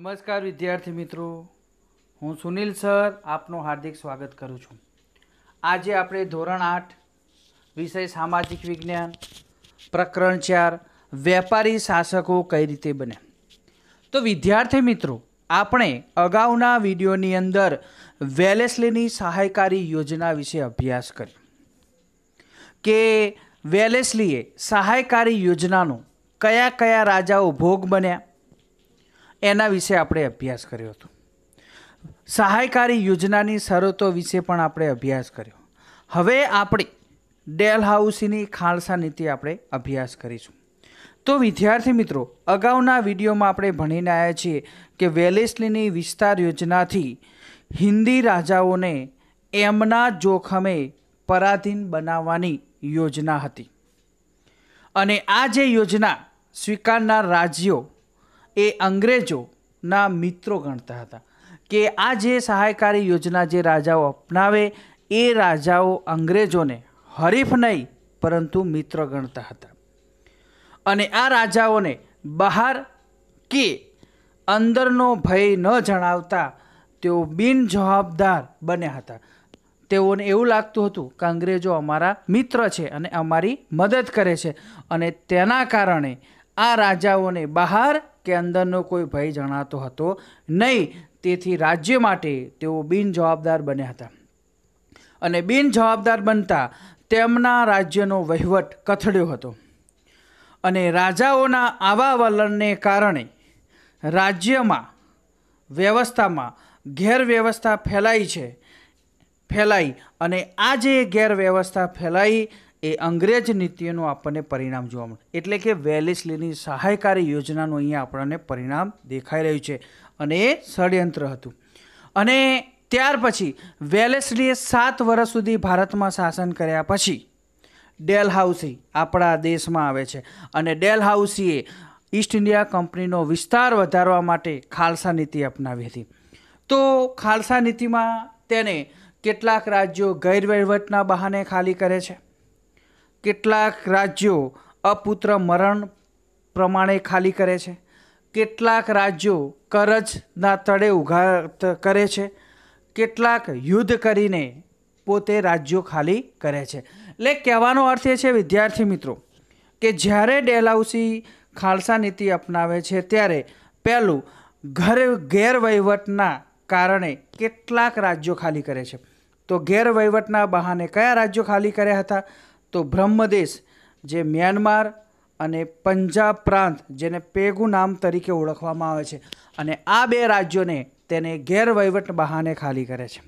નમસ્કાર વિદ્યાર્થી મિત્રો હું સુનિલ સર આપનું હાર્દિક સ્વાગત કરું છું આજે આપણે ધોરણ આઠ વિષય સામાજિક વિજ્ઞાન પ્રકરણ ચાર વેપારી શાસકો કઈ રીતે બને તો વિદ્યાર્થી મિત્રો આપણે અગાઉના વિડીયોની અંદર વેલેસલીની સહાયકારી યોજના વિશે અભ્યાસ કર્યો કે વેલેસલીએ સહાયકારી યોજનાનો કયા કયા રાજાઓ ભોગ બન્યા એના વિશે આપણે અભ્યાસ કર્યો હતો સહાયકારી યોજનાની શરતો વિશે પણ આપણે અભ્યાસ કર્યો હવે આપણે ડેલહાઉસીની ખાલસા નીતિ આપણે અભ્યાસ કરીશું તો વિદ્યાર્થી મિત્રો અગાઉના વિડીયોમાં આપણે ભણીને આવ્યા છીએ કે વેલેસલીની વિસ્તાર યોજનાથી હિન્દી રાજાઓને એમના જોખમે પરાધીન બનાવવાની યોજના હતી અને આ જે યોજના સ્વીકારનાર રાજ્યો એ અંગ્રેજોના મિત્રો ગણતા હતા કે આ જે સહાયકારી યોજના જે રાજાઓ અપનાવે એ રાજાઓ અંગ્રેજોને હરીફ નહીં પરંતુ મિત્ર ગણતા હતા અને આ રાજાઓને બહાર કે અંદરનો ભય ન જણાવતા તેઓ બિનજવાબદાર બન્યા હતા તેઓને એવું લાગતું હતું કે અંગ્રેજો અમારા મિત્ર છે અને અમારી મદદ કરે છે અને તેના કારણે આ રાજાઓને બહાર કે અંદરનો કોઈ ભય જણાતો હતો નહીં તેથી રાજ્ય માટે તેઓ બિનજવાબદાર બન્યા હતા અને બિનજવાબદાર બનતા તેમના રાજ્યનો વહીવટ કથડ્યો હતો અને રાજાઓના આવા વલણને કારણે રાજ્યમાં વ્યવસ્થામાં ગેરવ્યવસ્થા ફેલાઈ છે ફેલાઈ અને આજે ગેરવ્યવસ્થા ફેલાઈ એ અંગ્રેજ નીતિઓનું આપણને પરિણામ જોવા મળે એટલે કે વેલેસલીની સહાયકારી યોજનાનું અહીંયા આપણને પરિણામ દેખાઈ રહ્યું છે અને એ ષડયંત્ર હતું અને ત્યાર પછી વેલેસલીએ સાત વર્ષ સુધી ભારતમાં શાસન કર્યા પછી ડેલહાઉસી આપણા દેશમાં આવે છે અને ડેલહાઉસીએ ઈસ્ટ ઇન્ડિયા કંપનીનો વિસ્તાર વધારવા માટે ખાલસા નીતિ અપનાવી હતી તો ખાલસા નીતિમાં તેને કેટલાક રાજ્યો ગેરવહીવટના બહાને ખાલી કરે છે કેટલાક રાજ્યો અપુત્ર મરણ પ્રમાણે ખાલી કરે છે કેટલાક રાજ્યો કરજના તળે ઉઘા કરે છે કેટલાક યુદ્ધ કરીને પોતે રાજ્યો ખાલી કરે છે એટલે કહેવાનો અર્થ એ છે વિદ્યાર્થી મિત્રો કે જ્યારે ડેલાઉસી ખાલસા નીતિ અપનાવે છે ત્યારે પહેલું ઘર ગેરવહીવટના કારણે કેટલાક રાજ્યો ખાલી કરે છે તો ગેરવહીવટના બહાને કયા રાજ્યો ખાલી કર્યા હતા તો બ્રહ્મદેશ જે મ્યાનમાર અને પંજાબ પ્રાંત જેને પેગુ નામ તરીકે ઓળખવામાં આવે છે અને આ બે રાજ્યોને તેને ગેરવહીવટ બહાને ખાલી કરે છે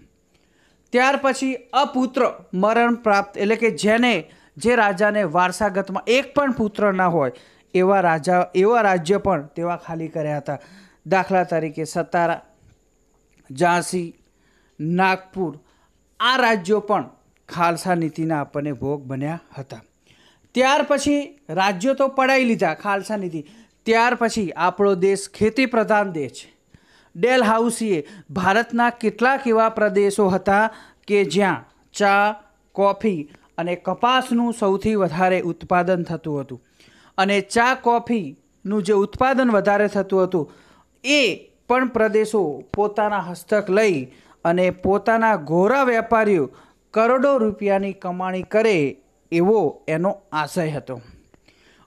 ત્યાર પછી અપુત્ર મરણ પ્રાપ્ત એટલે કે જેને જે રાજાને વારસાગતમાં એક પણ પુત્ર ન હોય એવા રાજા એવા રાજ્ય પણ તેવા ખાલી કર્યા હતા દાખલા તરીકે સતારા ઝાંસી નાગપુર આ રાજ્યો પણ ખાલસા નીતિના આપણને ભોગ બન્યા હતા ત્યાર પછી રાજ્યો તો પડાવી લીધા ખાલસા નીતિ ત્યાર પછી આપણો દેશ ખેતી પ્રધાન દેશ ડેલ હાઉસીએ ભારતના કેટલાક એવા પ્રદેશો હતા કે જ્યાં ચા કોફી અને કપાસનું સૌથી વધારે ઉત્પાદન થતું હતું અને ચા કોફીનું જે ઉત્પાદન વધારે થતું હતું એ પણ પ્રદેશો પોતાના હસ્તક લઈ અને પોતાના ઘોરા વેપારીઓ કરોડો રૂપિયાની કમાણી કરે એવો એનો આશય હતો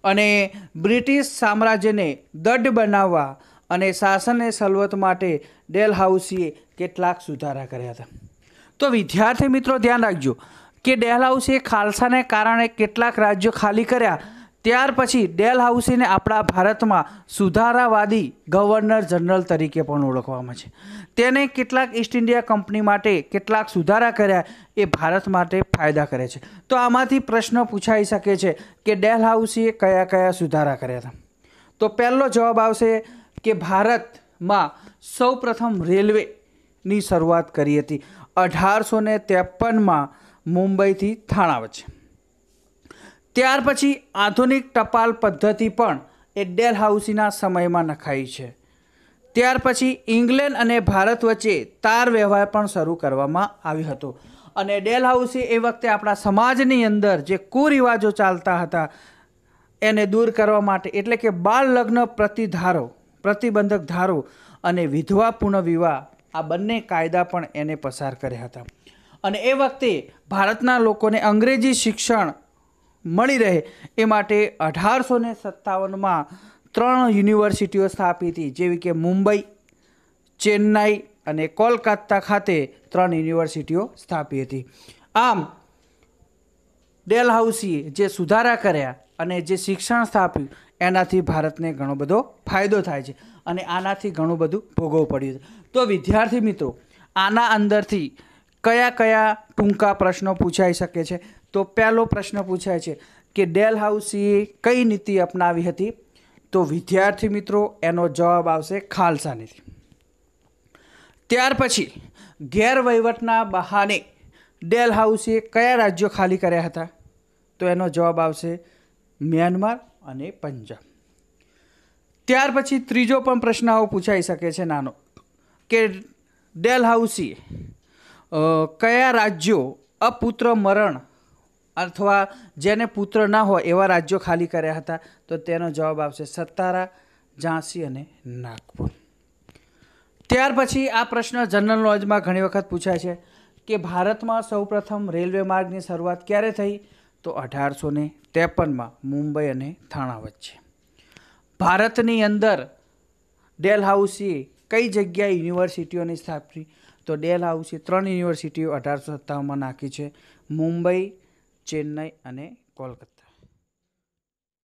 અને બ્રિટિશ સામ્રાજ્યને દઢ બનાવવા અને શાસનને સલવત માટે ડેલ હાઉસીએ કેટલાક સુધારા કર્યા હતા તો વિદ્યાર્થી મિત્રો ધ્યાન રાખજો કે ડેલ ડેલહાઉસીએ ખાલસાને કારણે કેટલાક રાજ્યો ખાલી કર્યા ત્યાર પછી ડેલ હાઉસીને આપણા ભારતમાં સુધારાવાદી ગવર્નર જનરલ તરીકે પણ ઓળખવામાં છે તેને કેટલાક ઈસ્ટ ઇન્ડિયા કંપની માટે કેટલાક સુધારા કર્યા એ ભારત માટે ફાયદા કરે છે તો આમાંથી પ્રશ્ન પૂછાઈ શકે છે કે ડેલ હાઉસીએ કયા કયા સુધારા કર્યા હતા તો પહેલો જવાબ આવશે કે ભારતમાં સૌ પ્રથમ રેલવેની શરૂઆત કરી હતી અઢારસો ને ત્રેપનમાં મુંબઈથી થાણા વચ્ચે ત્યાર પછી આધુનિક ટપાલ પદ્ધતિ પણ એ ડેલહાઉસીના સમયમાં નખાઈ છે ત્યાર પછી ઇંગ્લેન્ડ અને ભારત વચ્ચે તાર વ્યવહાર પણ શરૂ કરવામાં આવ્યો હતો અને ડેલહાઉસી એ વખતે આપણા સમાજની અંદર જે કુરિવાજો ચાલતા હતા એને દૂર કરવા માટે એટલે કે બાળ લગ્ન પ્રતિધારો પ્રતિબંધક ધારો અને વિધવાપૂર્ણ વિવાહ આ બંને કાયદા પણ એને પસાર કર્યા હતા અને એ વખતે ભારતના લોકોને અંગ્રેજી શિક્ષણ મળી રહે એ માટે અઢારસો ને સત્તાવનમાં ત્રણ યુનિવર્સિટીઓ સ્થાપી હતી જેવી કે મુંબઈ ચેન્નાઈ અને કોલકાતા ખાતે ત્રણ યુનિવર્સિટીઓ સ્થાપી હતી આમ ડેલહાઉસીએ જે સુધારા કર્યા અને જે શિક્ષણ સ્થાપ્યું એનાથી ભારતને ઘણો બધો ફાયદો થાય છે અને આનાથી ઘણું બધું ભોગવવું પડ્યું તો વિદ્યાર્થી મિત્રો આના અંદરથી કયા કયા ટૂંકા પ્રશ્નો પૂછાઈ શકે છે તો પહેલો પ્રશ્ન પૂછાય છે કે ડેલ હાઉસીએ કઈ નીતિ અપનાવી હતી તો વિદ્યાર્થી મિત્રો એનો જવાબ આવશે ખાલસા નીતિ ત્યાર પછી ગેરવહીવટના બહાને ડેલ હાઉસીએ કયા રાજ્યો ખાલી કર્યા હતા તો એનો જવાબ આવશે મ્યાનમાર અને પંજાબ ત્યાર પછી ત્રીજો પણ પ્રશ્ન આવો પૂછાઈ શકે છે નાનો કે ડેલ હાઉસીએ કયા રાજ્યો અપુત્ર મરણ અથવા જેને પુત્ર ના હોય એવા રાજ્યો ખાલી કર્યા હતા તો તેનો જવાબ આવશે સતારા ઝાંસી અને નાગપુર ત્યાર પછી આ પ્રશ્ન જનરલ નોલેજમાં ઘણી વખત પૂછાય છે કે ભારતમાં સૌપ્રથમ રેલવે માર્ગની શરૂઆત ક્યારે થઈ તો અઢારસો ને ત્રેપનમાં મુંબઈ અને થાણા વચ્ચે ભારતની અંદર ડેલહાઉસીએ કઈ જગ્યાએ યુનિવર્સિટીઓની સ્થાપી તો ડેલ હાઉસે ત્રણ યુનિવર્સિટીઓ અઢારસો સત્તાવનમાં નાખી છે મુંબઈ ચેન્નઈ અને કોલકાતા